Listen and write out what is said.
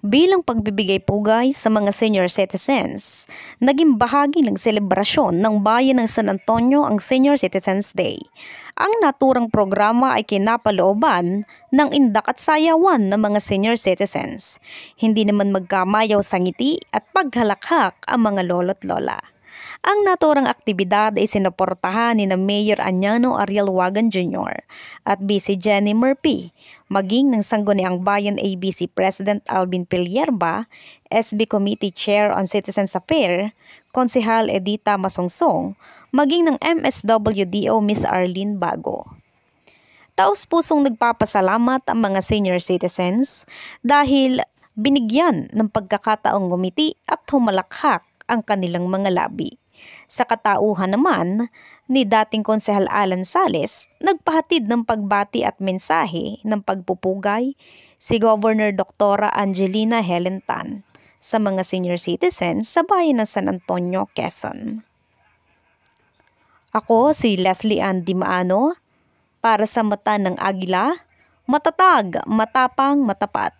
bilang pagbibigay pugay sa mga senior citizens. Naging bahagi ng selebrasyon ng Bayan ng San Antonio ang Senior Citizens Day. Ang naturang programa ay kinapalooban ng indak at sayawan ng mga senior citizens. Hindi naman magkamayaw sa ngiti at paghalakhak ang mga lolo't lola. Ang naturang aktibidad ay sinuportahan ni na Mayor Anyano Ariel Wagan Jr. at Vice Jenny Murphy, maging ng Sangguniang Bayan ABC President Alvin Pilyerba, SB Committee Chair on Citizens Affairs, Konsehal Edita Masongsong, maging ng MSWDO Miss Arlene Bago taos-pusong nagpapasalamat ang mga senior citizens dahil binigyan ng pagkakataong gumiti at humalakhak ang kanilang mga labi. Sa katauhan naman ni dating Konsehal Alan Sales, nagpahatid ng pagbati at mensahe ng pagpupugay si Governor Dr. Angelina Helen Tan sa mga senior citizens sa bayan ng San Antonio, Quezon. Ako si Leslie Ann Dimaano para sa Mata ng Agila, matatag, matapang, matapat.